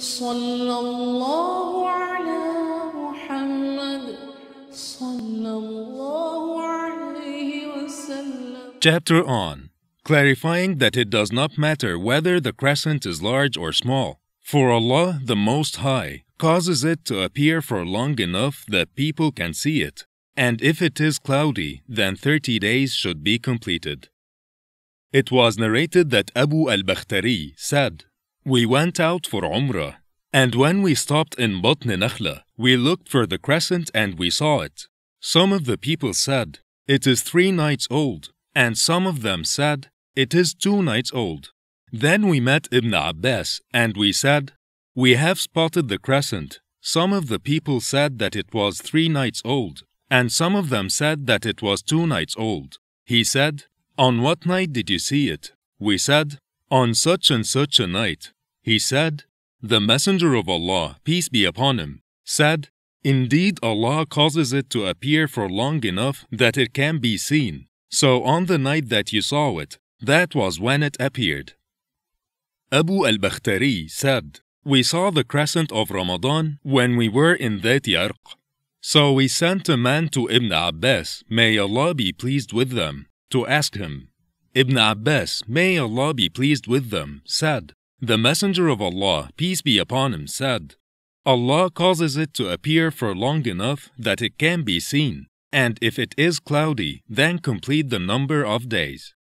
Chapter on Clarifying that it does not matter whether the crescent is large or small, for Allah the Most High causes it to appear for long enough that people can see it, and if it is cloudy, then 30 days should be completed. It was narrated that Abu al-Bakhtari said, we went out for Umrah. And when we stopped in Batn Nakhla, we looked for the crescent and we saw it. Some of the people said, It is three nights old. And some of them said, It is two nights old. Then we met Ibn Abbas, and we said, We have spotted the crescent. Some of the people said that it was three nights old, and some of them said that it was two nights old. He said, On what night did you see it? We said, On such and such a night. He said, The Messenger of Allah, peace be upon him, said, Indeed, Allah causes it to appear for long enough that it can be seen. So on the night that you saw it, that was when it appeared. Abu al-Bakhtari said, We saw the crescent of Ramadan when we were in that yarq, So we sent a man to Ibn Abbas, may Allah be pleased with them, to ask him. Ibn Abbas, may Allah be pleased with them, said, the Messenger of Allah, peace be upon him, said, Allah causes it to appear for long enough that it can be seen, and if it is cloudy, then complete the number of days.